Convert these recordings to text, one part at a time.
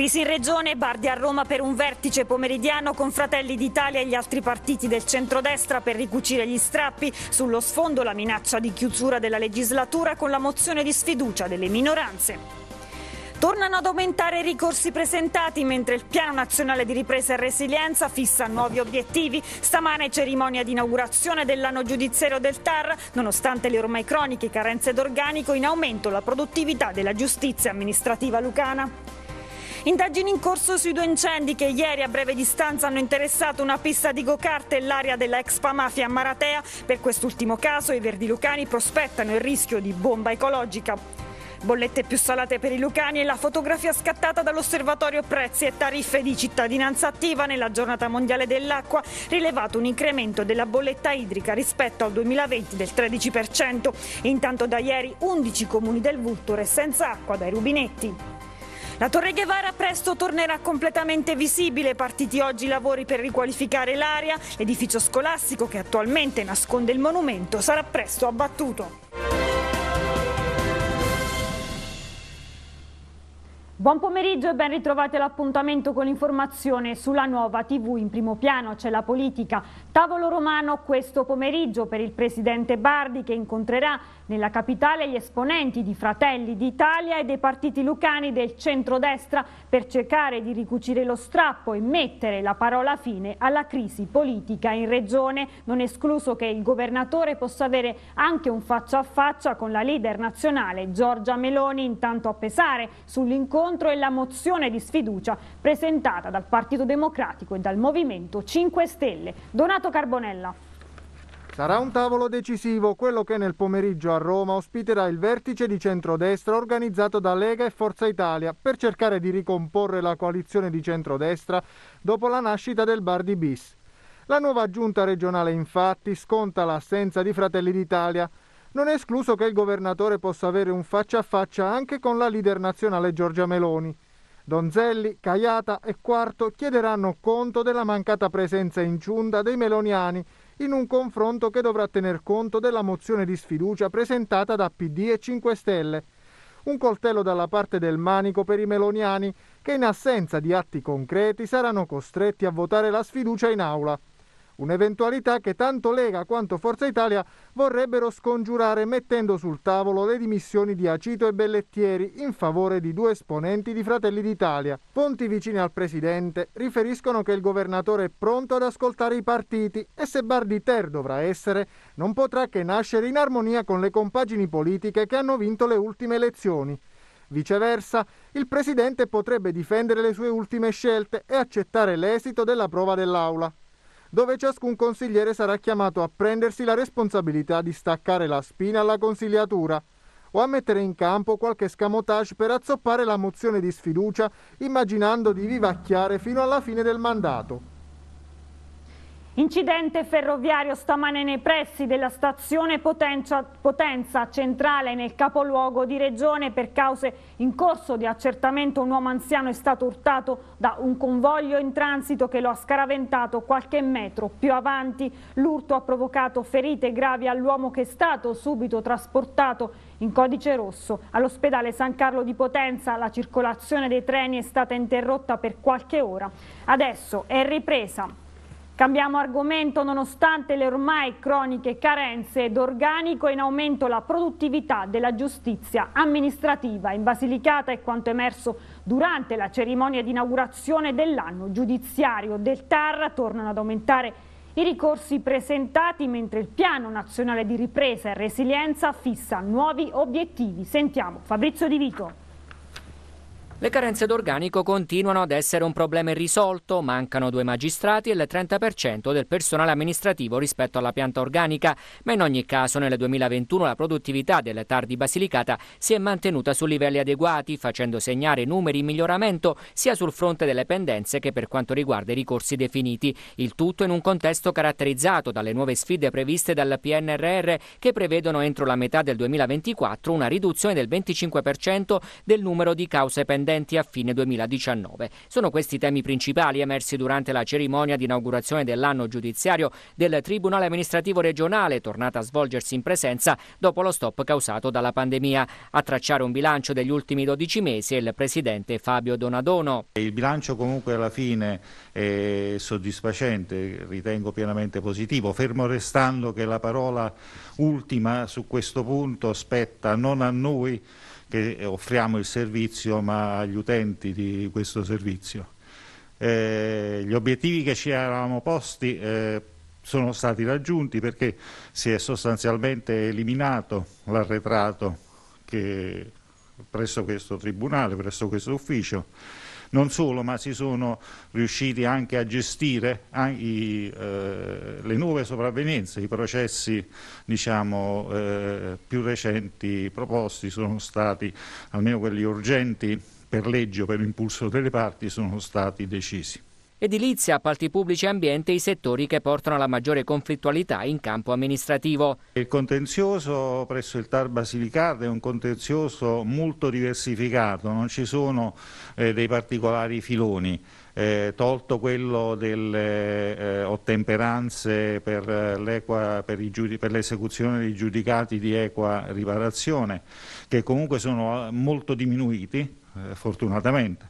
Crisi in regione, Bardi a Roma per un vertice pomeridiano con Fratelli d'Italia e gli altri partiti del centrodestra per ricucire gli strappi. Sullo sfondo la minaccia di chiusura della legislatura con la mozione di sfiducia delle minoranze. Tornano ad aumentare i ricorsi presentati mentre il Piano Nazionale di Ripresa e Resilienza fissa nuovi obiettivi. Stamane cerimonia di inaugurazione dell'anno giudiziario del TAR. Nonostante le ormai croniche carenze d'organico, in aumento la produttività della giustizia amministrativa lucana. Indagini in corso sui due incendi che ieri a breve distanza hanno interessato una pista di go-kart e l'area della dell'expa mafia Maratea. Per quest'ultimo caso i verdi lucani prospettano il rischio di bomba ecologica. Bollette più salate per i lucani e la fotografia scattata dall'osservatorio prezzi e tariffe di cittadinanza attiva nella giornata mondiale dell'acqua, rilevato un incremento della bolletta idrica rispetto al 2020 del 13%. Intanto da ieri 11 comuni del Vulture senza acqua dai rubinetti. La Torre Guevara presto tornerà completamente visibile, partiti oggi i lavori per riqualificare l'area, l'edificio scolastico che attualmente nasconde il monumento sarà presto abbattuto. Buon pomeriggio e ben ritrovati all'appuntamento con l'informazione sulla nuova TV. In primo piano c'è la politica. Tavolo romano questo pomeriggio per il presidente Bardi che incontrerà nella capitale gli esponenti di Fratelli d'Italia e dei partiti lucani del centrodestra per cercare di ricucire lo strappo e mettere la parola fine alla crisi politica in regione. Non è escluso che il governatore possa avere anche un faccia a faccia con la leader nazionale Giorgia Meloni intanto a pesare sull'incontro scontro è la mozione di sfiducia presentata dal Partito Democratico e dal Movimento 5 Stelle. Donato Carbonella. Sarà un tavolo decisivo, quello che nel pomeriggio a Roma ospiterà il vertice di centrodestra organizzato da Lega e Forza Italia per cercare di ricomporre la coalizione di centrodestra dopo la nascita del Bardi bis. La nuova giunta regionale infatti sconta l'assenza di Fratelli d'Italia, non è escluso che il governatore possa avere un faccia a faccia anche con la leader nazionale Giorgia Meloni. Donzelli, Caiata e Quarto chiederanno conto della mancata presenza in giunta dei meloniani in un confronto che dovrà tener conto della mozione di sfiducia presentata da PD e 5 Stelle. Un coltello dalla parte del manico per i meloniani che in assenza di atti concreti saranno costretti a votare la sfiducia in aula. Un'eventualità che tanto Lega quanto Forza Italia vorrebbero scongiurare mettendo sul tavolo le dimissioni di Acito e Bellettieri in favore di due esponenti di Fratelli d'Italia. Fonti vicine al presidente riferiscono che il governatore è pronto ad ascoltare i partiti e se Bardi Ter dovrà essere, non potrà che nascere in armonia con le compagini politiche che hanno vinto le ultime elezioni. Viceversa, il presidente potrebbe difendere le sue ultime scelte e accettare l'esito della prova dell'Aula dove ciascun consigliere sarà chiamato a prendersi la responsabilità di staccare la spina alla consigliatura o a mettere in campo qualche scamotage per azzoppare la mozione di sfiducia immaginando di vivacchiare fino alla fine del mandato. Incidente ferroviario stamane nei pressi della stazione Potenza, Potenza, centrale nel capoluogo di regione per cause in corso di accertamento un uomo anziano è stato urtato da un convoglio in transito che lo ha scaraventato qualche metro più avanti. L'urto ha provocato ferite gravi all'uomo che è stato subito trasportato in codice rosso all'ospedale San Carlo di Potenza. La circolazione dei treni è stata interrotta per qualche ora. Adesso è ripresa. Cambiamo argomento, nonostante le ormai croniche carenze d'organico in aumento la produttività della giustizia amministrativa. In Basilicata è quanto emerso durante la cerimonia di inaugurazione dell'anno giudiziario del TAR, tornano ad aumentare i ricorsi presentati mentre il Piano Nazionale di Ripresa e Resilienza fissa nuovi obiettivi. Sentiamo Fabrizio Di Vito. Le carenze d'organico continuano ad essere un problema irrisolto, mancano due magistrati e il 30% del personale amministrativo rispetto alla pianta organica, ma in ogni caso nel 2021 la produttività delle tardi Basilicata si è mantenuta su livelli adeguati, facendo segnare numeri in miglioramento sia sul fronte delle pendenze che per quanto riguarda i ricorsi definiti, il tutto in un contesto caratterizzato dalle nuove sfide previste dal PNRR che prevedono entro la metà del 2024 una riduzione del 25% del numero di cause pendenti pendenti a fine 2019. Sono questi i temi principali emersi durante la cerimonia di inaugurazione dell'anno giudiziario del Tribunale amministrativo regionale, tornata a svolgersi in presenza dopo lo stop causato dalla pandemia. A tracciare un bilancio degli ultimi 12 mesi è il presidente Fabio Donadono. Il bilancio comunque alla fine è soddisfacente, ritengo pienamente positivo, fermo restando che la parola ultima su questo punto spetta non a noi che offriamo il servizio ma agli utenti di questo servizio. Eh, gli obiettivi che ci eravamo posti eh, sono stati raggiunti perché si è sostanzialmente eliminato l'arretrato presso questo tribunale, presso questo ufficio non solo, ma si sono riusciti anche a gestire anche i, eh, le nuove sopravvenienze, i processi diciamo, eh, più recenti proposti sono stati, almeno quelli urgenti, per legge o per impulso delle parti, sono stati decisi edilizia, appalti pubblici e ambiente i settori che portano alla maggiore conflittualità in campo amministrativo. Il contenzioso presso il TAR Basilicata è un contenzioso molto diversificato, non ci sono eh, dei particolari filoni. Eh, tolto quello delle eh, ottemperanze per, eh, per l'esecuzione dei giudicati di equa riparazione, che comunque sono eh, molto diminuiti, eh, fortunatamente.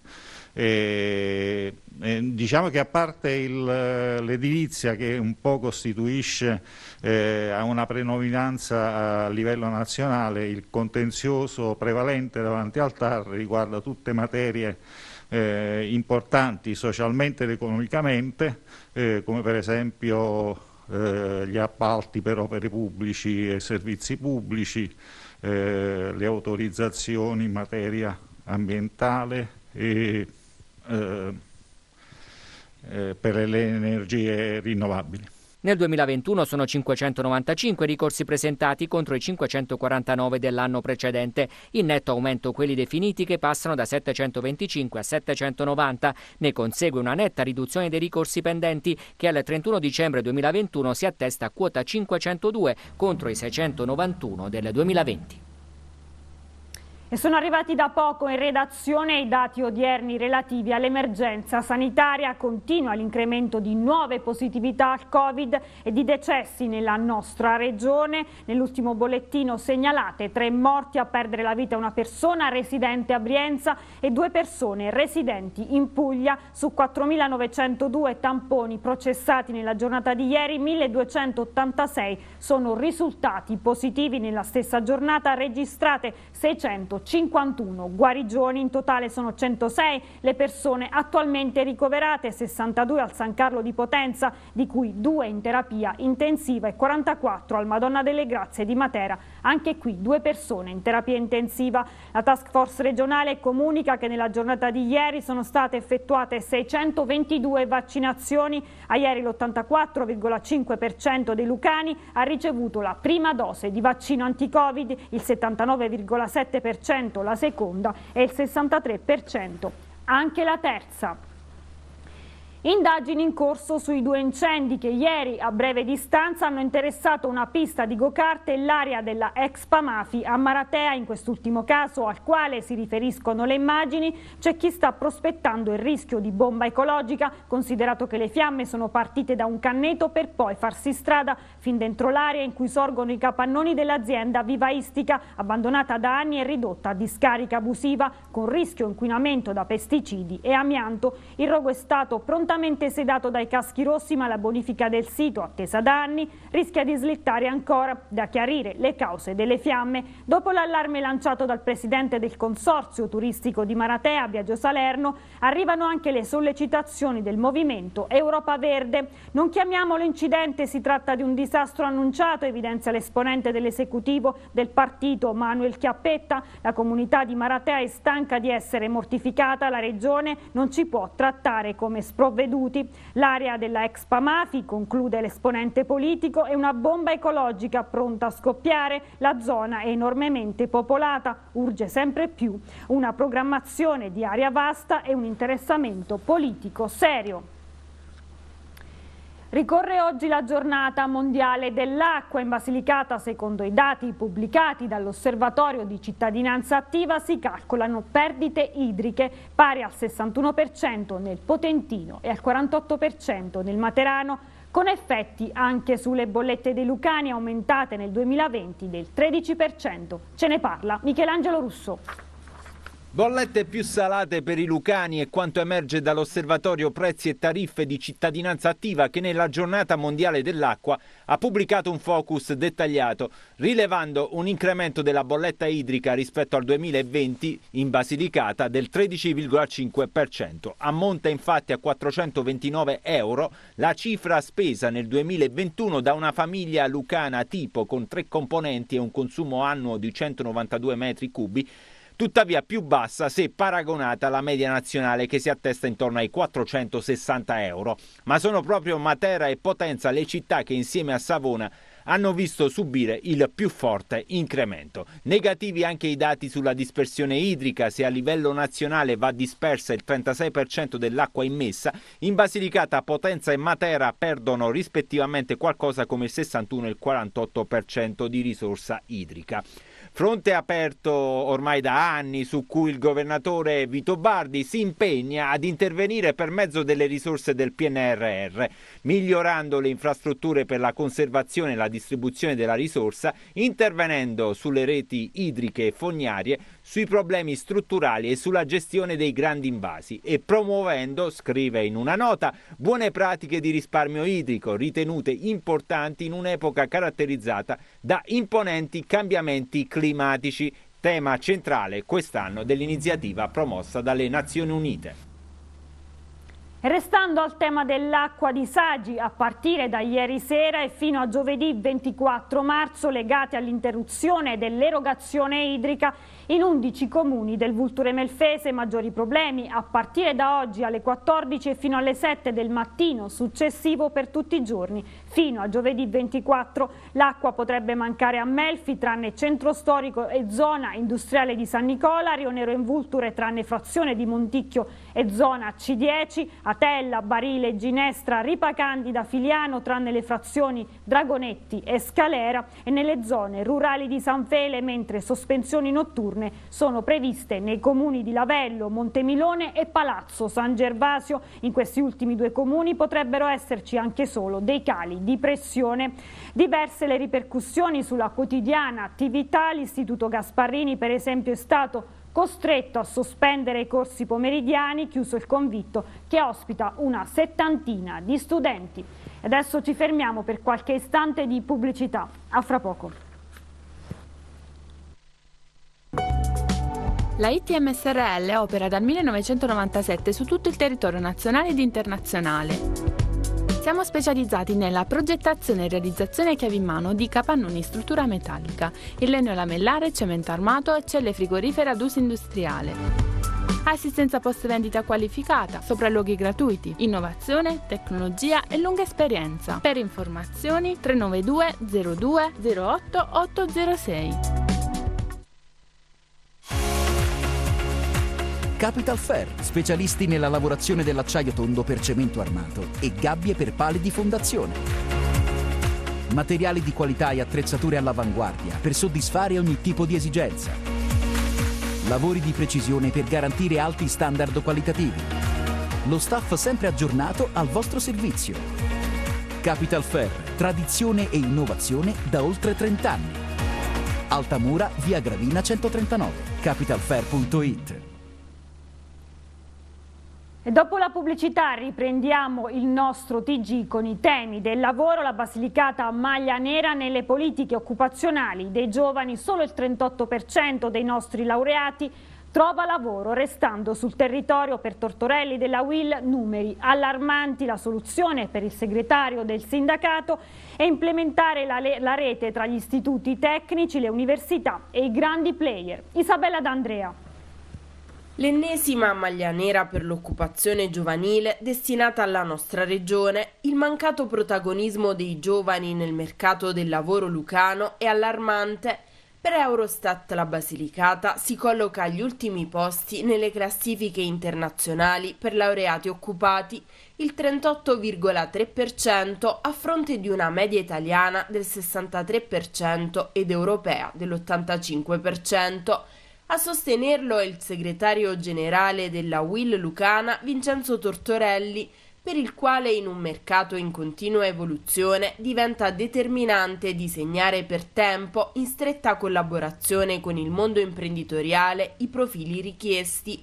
E, e, diciamo che a parte l'edilizia che un po' costituisce eh, una prenominanza a livello nazionale, il contenzioso prevalente davanti al TAR riguarda tutte materie eh, importanti socialmente ed economicamente, eh, come per esempio eh, gli appalti per opere pubblici e servizi pubblici, eh, le autorizzazioni in materia ambientale e eh, eh, per le energie rinnovabili. Nel 2021 sono 595 i ricorsi presentati contro i 549 dell'anno precedente, in netto aumento quelli definiti che passano da 725 a 790, ne consegue una netta riduzione dei ricorsi pendenti che al 31 dicembre 2021 si attesta a quota 502 contro i 691 del 2020. E sono arrivati da poco in redazione i dati odierni relativi all'emergenza sanitaria. Continua l'incremento di nuove positività al Covid e di decessi nella nostra regione. Nell'ultimo bollettino segnalate tre morti a perdere la vita una persona residente a Brienza e due persone residenti in Puglia. Su 4.902 tamponi processati nella giornata di ieri, 1.286 sono risultati positivi. Nella stessa giornata registrate 600 51, guarigioni in totale sono 106, le persone attualmente ricoverate 62 al San Carlo di Potenza, di cui 2 in terapia intensiva e 44 al Madonna delle Grazie di Matera anche qui due persone in terapia intensiva. La task force regionale comunica che nella giornata di ieri sono state effettuate 622 vaccinazioni. A ieri l'84,5% dei lucani ha ricevuto la prima dose di vaccino anti-covid, il 79,7% la seconda e il 63% anche la terza. Indagini in corso sui due incendi che ieri a breve distanza hanno interessato una pista di go-kart e l'area della ex Pamafi a Maratea, in quest'ultimo caso al quale si riferiscono le immagini, c'è chi sta prospettando il rischio di bomba ecologica, considerato che le fiamme sono partite da un canneto per poi farsi strada fin dentro l'area in cui sorgono i capannoni dell'azienda vivaistica, abbandonata da anni e ridotta a discarica abusiva, con rischio inquinamento da pesticidi e amianto. Il rogo è stato prontamente profondamente sedato dai caschi rossi, ma la bonifica del sito, attesa da anni, rischia di slittare ancora da chiarire le cause delle fiamme. Dopo l'allarme lanciato dal presidente del Consorzio Turistico di Maratea, Viaggio Salerno, arrivano anche le sollecitazioni del movimento Europa Verde. Non chiamiamolo incidente, si tratta di un disastro annunciato, evidenzia l'esponente dell'esecutivo del partito Manuel Chiappetta. La comunità di Maratea è stanca di essere mortificata, la regione non ci può trattare come sprovvedimento provveduti, l'area della ex Pamafi, conclude l'esponente politico, è una bomba ecologica pronta a scoppiare, la zona è enormemente popolata, urge sempre più una programmazione di area vasta e un interessamento politico serio. Ricorre oggi la giornata mondiale dell'acqua in Basilicata. Secondo i dati pubblicati dall'Osservatorio di cittadinanza attiva si calcolano perdite idriche pari al 61% nel Potentino e al 48% nel Materano, con effetti anche sulle bollette dei Lucani aumentate nel 2020 del 13%. Ce ne parla Michelangelo Russo. Bollette più salate per i lucani è quanto emerge dall'osservatorio prezzi e tariffe di cittadinanza attiva che nella giornata mondiale dell'acqua ha pubblicato un focus dettagliato, rilevando un incremento della bolletta idrica rispetto al 2020 in Basilicata del 13,5%. Ammonta infatti a 429 euro la cifra spesa nel 2021 da una famiglia lucana tipo con tre componenti e un consumo annuo di 192 metri cubi tuttavia più bassa se paragonata alla media nazionale che si attesta intorno ai 460 euro. Ma sono proprio Matera e Potenza le città che insieme a Savona hanno visto subire il più forte incremento. Negativi anche i dati sulla dispersione idrica, se a livello nazionale va dispersa il 36% dell'acqua immessa, in Basilicata Potenza e Matera perdono rispettivamente qualcosa come il 61 e il 48% di risorsa idrica. Fronte aperto ormai da anni su cui il governatore Vito Bardi si impegna ad intervenire per mezzo delle risorse del PNRR migliorando le infrastrutture per la conservazione e la distribuzione della risorsa, intervenendo sulle reti idriche e fognarie, sui problemi strutturali e sulla gestione dei grandi invasi e promuovendo, scrive in una nota, buone pratiche di risparmio idrico ritenute importanti in un'epoca caratterizzata da imponenti cambiamenti climatici tema centrale quest'anno dell'iniziativa promossa dalle Nazioni Unite. Restando al tema dell'acqua di Sagi, a partire da ieri sera e fino a giovedì 24 marzo, legate all'interruzione dell'erogazione idrica in 11 comuni del Vulture Melfese, maggiori problemi a partire da oggi alle 14 e fino alle 7 del mattino successivo per tutti i giorni. Fino a giovedì 24 l'acqua potrebbe mancare a Melfi, tranne centro storico e zona industriale di San Nicola, Rio Nero in Vulture, tranne frazione di Monticchio e zona C10, Atella, Barile, Ginestra, Ripacandida, Filiano, tranne le frazioni Dragonetti e Scalera e nelle zone rurali di San Fele, mentre sospensioni notturne sono previste nei comuni di Lavello, Montemilone e Palazzo San Gervasio. In questi ultimi due comuni potrebbero esserci anche solo dei cali di pressione. Diverse le ripercussioni sulla quotidiana attività, l'Istituto Gasparrini per esempio è stato costretto a sospendere i corsi pomeridiani, chiuso il convitto che ospita una settantina di studenti. Adesso ci fermiamo per qualche istante di pubblicità. A fra poco. La ITMSRL opera dal 1997 su tutto il territorio nazionale ed internazionale. Siamo specializzati nella progettazione e realizzazione chiavi in mano di capannoni in struttura metallica, in legno lamellare, cemento armato e celle frigorifere ad uso industriale. Assistenza post vendita qualificata, sopralluoghi gratuiti, innovazione, tecnologia e lunga esperienza. Per informazioni 392 02 08 806. Capital Fair, specialisti nella lavorazione dell'acciaio tondo per cemento armato e gabbie per pali di fondazione. Materiali di qualità e attrezzature all'avanguardia per soddisfare ogni tipo di esigenza. Lavori di precisione per garantire alti standard qualitativi. Lo staff sempre aggiornato al vostro servizio. Capital Fair, tradizione e innovazione da oltre 30 anni. Altamura, via Gravina 139, capitalfair.it. E dopo la pubblicità riprendiamo il nostro TG con i temi del lavoro, la Basilicata maglia nera nelle politiche occupazionali dei giovani, solo il 38% dei nostri laureati trova lavoro restando sul territorio per Tortorelli della Will numeri allarmanti, la soluzione per il segretario del sindacato è implementare la, la rete tra gli istituti tecnici, le università e i grandi player. Isabella D'Andrea. L'ennesima maglia nera per l'occupazione giovanile destinata alla nostra regione, il mancato protagonismo dei giovani nel mercato del lavoro lucano è allarmante. Per Eurostat la Basilicata si colloca agli ultimi posti nelle classifiche internazionali per laureati occupati, il 38,3% a fronte di una media italiana del 63% ed europea dell'85% a sostenerlo è il segretario generale della Will Lucana Vincenzo Tortorelli, per il quale in un mercato in continua evoluzione diventa determinante disegnare per tempo, in stretta collaborazione con il mondo imprenditoriale, i profili richiesti.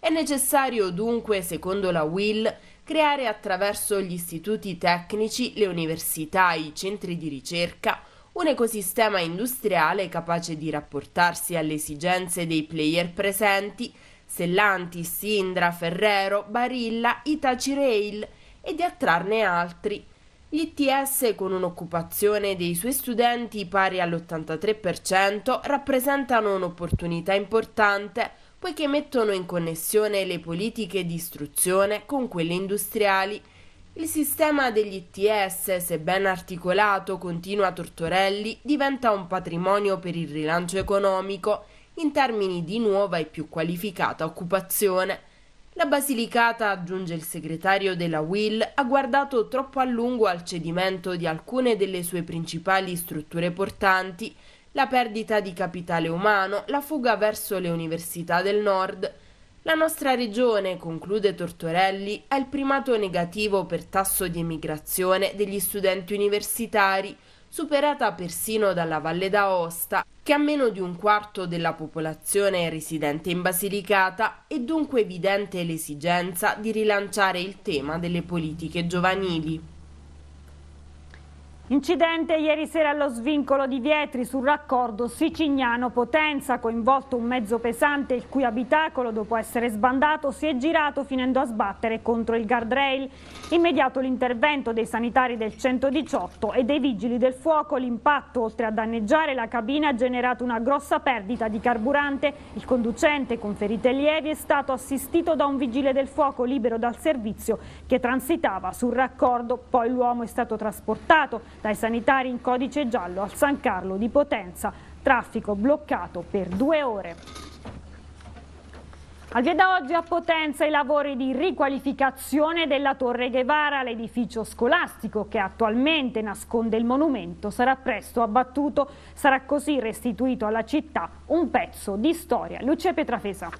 È necessario dunque, secondo la Will, creare attraverso gli istituti tecnici, le università e i centri di ricerca un ecosistema industriale capace di rapportarsi alle esigenze dei player presenti, Sellanti, Sindra, Ferrero, Barilla, Itachi Rail e di attrarne altri. L'ITS, con un'occupazione dei suoi studenti pari all'83%, rappresentano un'opportunità importante poiché mettono in connessione le politiche di istruzione con quelle industriali il sistema degli ITS, se ben articolato, continua Tortorelli, diventa un patrimonio per il rilancio economico in termini di nuova e più qualificata occupazione. La Basilicata, aggiunge il segretario della WIL, ha guardato troppo a lungo al cedimento di alcune delle sue principali strutture portanti, la perdita di capitale umano, la fuga verso le università del nord, la nostra regione, conclude Tortorelli, ha il primato negativo per tasso di emigrazione degli studenti universitari, superata persino dalla Valle d'Aosta, che ha meno di un quarto della popolazione residente in Basilicata e dunque evidente l'esigenza di rilanciare il tema delle politiche giovanili. Incidente ieri sera allo svincolo di Vietri sul raccordo Sicignano-Potenza, coinvolto un mezzo pesante il cui abitacolo dopo essere sbandato si è girato finendo a sbattere contro il guardrail. Immediato l'intervento dei sanitari del 118 e dei vigili del fuoco, l'impatto oltre a danneggiare la cabina ha generato una grossa perdita di carburante. Il conducente con ferite lievi è stato assistito da un vigile del fuoco libero dal servizio che transitava sul raccordo, poi l'uomo è stato trasportato dai sanitari in codice giallo al San Carlo di Potenza, traffico bloccato per due ore. Al via da oggi a Potenza i lavori di riqualificazione della Torre Guevara, l'edificio scolastico che attualmente nasconde il monumento, sarà presto abbattuto, sarà così restituito alla città un pezzo di storia. Lucia Petrafesa.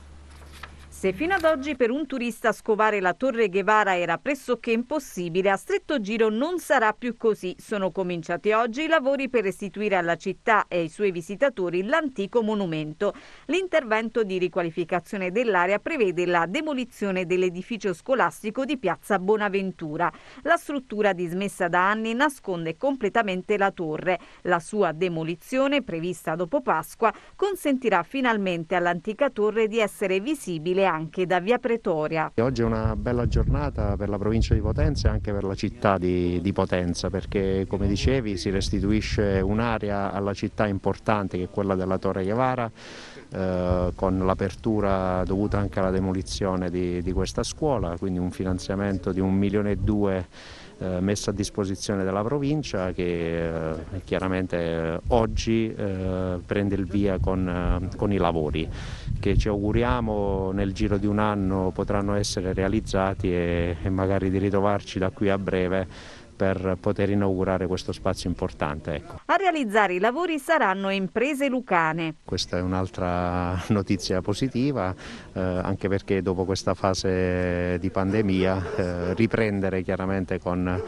Se fino ad oggi per un turista scovare la Torre Guevara era pressoché impossibile, a stretto giro non sarà più così. Sono cominciati oggi i lavori per restituire alla città e ai suoi visitatori l'antico monumento. L'intervento di riqualificazione dell'area prevede la demolizione dell'edificio scolastico di Piazza Bonaventura. La struttura dismessa da anni nasconde completamente la torre. La sua demolizione, prevista dopo Pasqua, consentirà finalmente all'antica torre di essere visibile anche da Via Pretoria. Oggi è una bella giornata per la provincia di Potenza e anche per la città di, di Potenza perché come dicevi si restituisce un'area alla città importante che è quella della Torre Guevara eh, con l'apertura dovuta anche alla demolizione di, di questa scuola, quindi un finanziamento di un milione e due eh, messa a disposizione della provincia che eh, chiaramente eh, oggi eh, prende il via con, eh, con, i lavori che ci auguriamo nel giro di un anno potranno essere realizzati e, e magari di ritrovarci da qui a breve per poter inaugurare questo spazio importante. Ecco. A realizzare i lavori saranno imprese lucane. Questa è un'altra notizia positiva, eh, anche perché dopo questa fase di pandemia eh, riprendere chiaramente con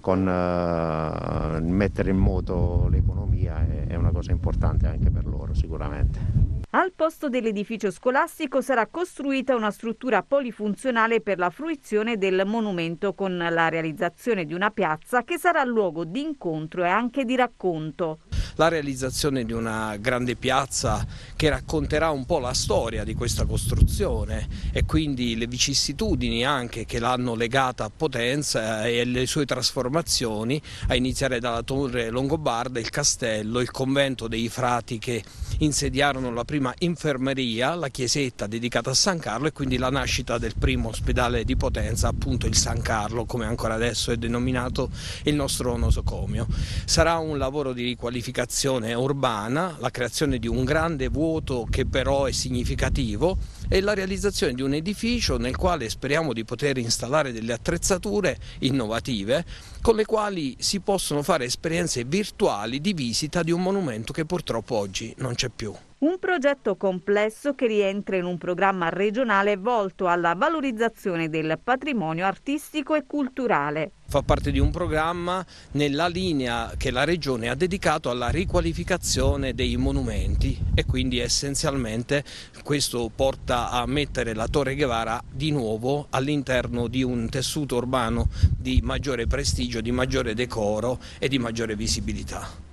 con eh, mettere in moto l'economia è, è una cosa importante anche per loro sicuramente. Al posto dell'edificio scolastico sarà costruita una struttura polifunzionale per la fruizione del monumento con la realizzazione di una piazza che sarà luogo di incontro e anche di racconto la realizzazione di una grande piazza che racconterà un po' la storia di questa costruzione e quindi le vicissitudini anche che l'hanno legata a Potenza e le sue trasformazioni, a iniziare dalla torre longobarda, il castello, il convento dei frati che insediarono la prima prima infermeria, la chiesetta dedicata a San Carlo e quindi la nascita del primo ospedale di potenza, appunto il San Carlo, come ancora adesso è denominato il nostro nosocomio. Sarà un lavoro di riqualificazione urbana, la creazione di un grande vuoto che però è significativo e la realizzazione di un edificio nel quale speriamo di poter installare delle attrezzature innovative con le quali si possono fare esperienze virtuali di visita di un monumento che purtroppo oggi non c'è più. Un progetto complesso che rientra in un programma regionale volto alla valorizzazione del patrimonio artistico e culturale fa parte di un programma nella linea che la Regione ha dedicato alla riqualificazione dei monumenti e quindi essenzialmente questo porta a mettere la Torre Guevara di nuovo all'interno di un tessuto urbano di maggiore prestigio, di maggiore decoro e di maggiore visibilità.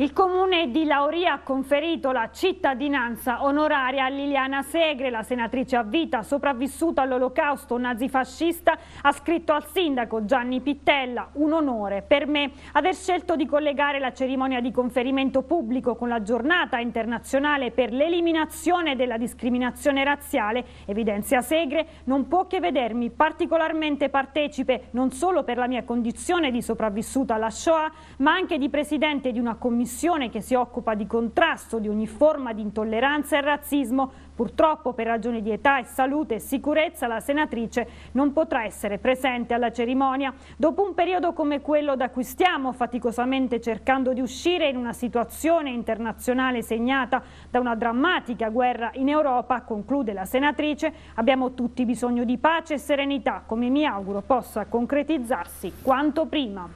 Il comune di Lauria ha conferito la cittadinanza onoraria a Liliana Segre, la senatrice a vita sopravvissuta all'olocausto nazifascista, ha scritto al sindaco Gianni Pittella un onore per me aver scelto di collegare la cerimonia di conferimento pubblico con la giornata internazionale per l'eliminazione della discriminazione razziale, evidenzia Segre, non può che vedermi particolarmente partecipe non solo per la mia condizione di sopravvissuta alla Shoah, ma anche di presidente di una commissione Commissione che si occupa di contrasto di ogni forma di intolleranza e razzismo. Purtroppo per ragioni di età e salute e sicurezza la senatrice non potrà essere presente alla cerimonia. Dopo un periodo come quello da cui stiamo faticosamente cercando di uscire in una situazione internazionale segnata da una drammatica guerra in Europa, conclude la senatrice, abbiamo tutti bisogno di pace e serenità, come mi auguro possa concretizzarsi quanto prima.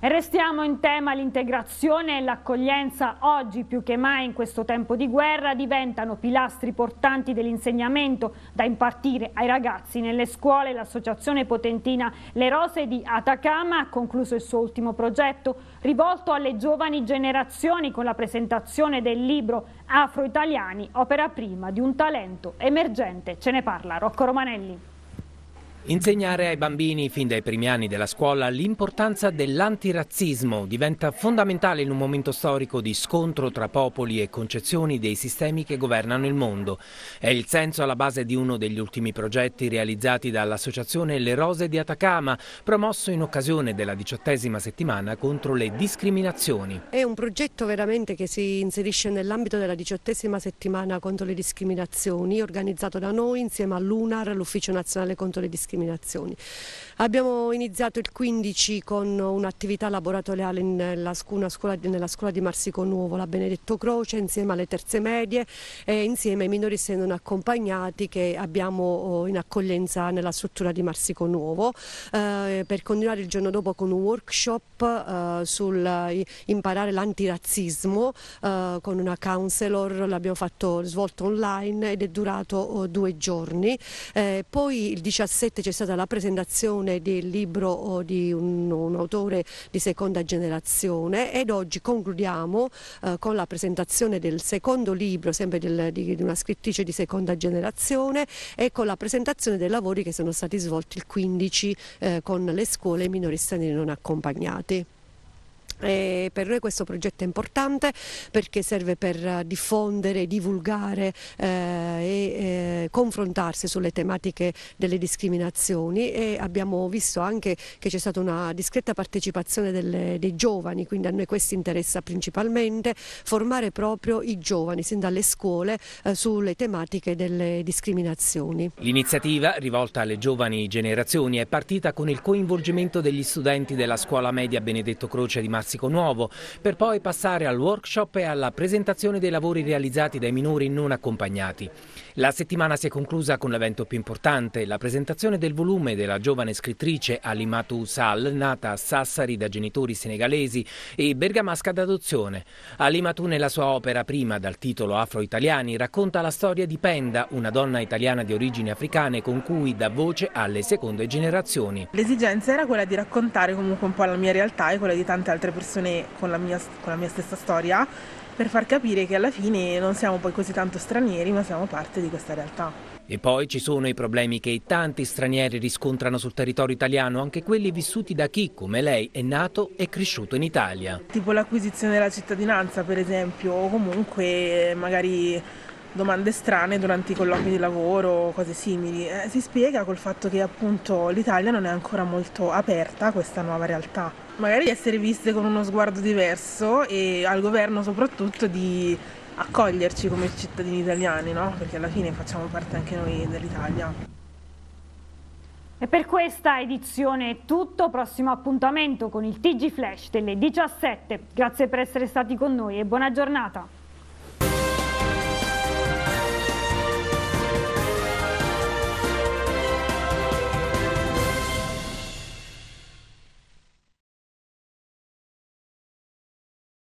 Restiamo in tema l'integrazione e l'accoglienza oggi più che mai in questo tempo di guerra diventano pilastri portanti dell'insegnamento da impartire ai ragazzi nelle scuole. L'associazione potentina Le Rose di Atacama ha concluso il suo ultimo progetto rivolto alle giovani generazioni con la presentazione del libro Afro-Italiani, opera prima di un talento emergente. Ce ne parla Rocco Romanelli. Insegnare ai bambini fin dai primi anni della scuola l'importanza dell'antirazzismo diventa fondamentale in un momento storico di scontro tra popoli e concezioni dei sistemi che governano il mondo. È il senso alla base di uno degli ultimi progetti realizzati dall'associazione Le Rose di Atacama, promosso in occasione della diciottesima settimana contro le discriminazioni. È un progetto veramente che si inserisce nell'ambito della diciottesima settimana contro le discriminazioni, organizzato da noi insieme all'UNAR, l'Ufficio Nazionale contro le Discriminazioni discriminazioni. Abbiamo iniziato il 15 con un'attività laboratoriale nella scuola, nella scuola di Marsico Nuovo, la Benedetto Croce, insieme alle terze medie e insieme ai minori se non accompagnati che abbiamo oh, in accoglienza nella struttura di Marsico Nuovo. Eh, per continuare il giorno dopo con un workshop eh, sul imparare l'antirazzismo eh, con una counselor, l'abbiamo fatto svolto online ed è durato oh, due giorni. Eh, poi il 17 parte c'è stata la presentazione del libro di un, un autore di seconda generazione ed oggi concludiamo eh, con la presentazione del secondo libro, sempre del, di, di, una scrittrice di seconda generazione e con la presentazione dei lavori che sono stati svolti il 15 eh, con le scuole e i minori stranieri non accompagnati. E eh, per noi questo progetto è importante perché serve per eh, diffondere, divulgare eh, e eh, confrontarsi sulle tematiche delle discriminazioni e abbiamo visto anche che c'è stata una discreta partecipazione delle, dei giovani, quindi a noi questo interessa principalmente, formare proprio i giovani sin dalle scuole eh, sulle tematiche delle discriminazioni. L'iniziativa rivolta alle giovani generazioni è partita con il coinvolgimento degli studenti della scuola media Benedetto Croce di Massimo classico nuovo, per poi passare al workshop e alla presentazione dei lavori realizzati dai minori non accompagnati. La settimana si è conclusa con l'evento più importante, la presentazione del volume della giovane scrittrice Alimatu Sal, nata a Sassari da genitori senegalesi e bergamasca d'adozione. Alimatu nella sua opera prima dal titolo Afro-Italiani racconta la storia di Penda, una donna italiana di origini africane con cui dà voce alle seconde generazioni. L'esigenza era quella di raccontare comunque un po' la mia realtà e quella di tante altre persone persone con la, mia, con la mia stessa storia per far capire che alla fine non siamo poi così tanto stranieri ma siamo parte di questa realtà. E poi ci sono i problemi che tanti stranieri riscontrano sul territorio italiano, anche quelli vissuti da chi, come lei, è nato e cresciuto in Italia. Tipo l'acquisizione della cittadinanza, per esempio, o comunque magari domande strane durante i colloqui di lavoro, cose simili. Eh, si spiega col fatto che appunto l'Italia non è ancora molto aperta a questa nuova realtà magari di essere viste con uno sguardo diverso e al governo soprattutto di accoglierci come cittadini italiani, no? perché alla fine facciamo parte anche noi dell'Italia. E per questa edizione è tutto, prossimo appuntamento con il TG Flash delle 17. Grazie per essere stati con noi e buona giornata.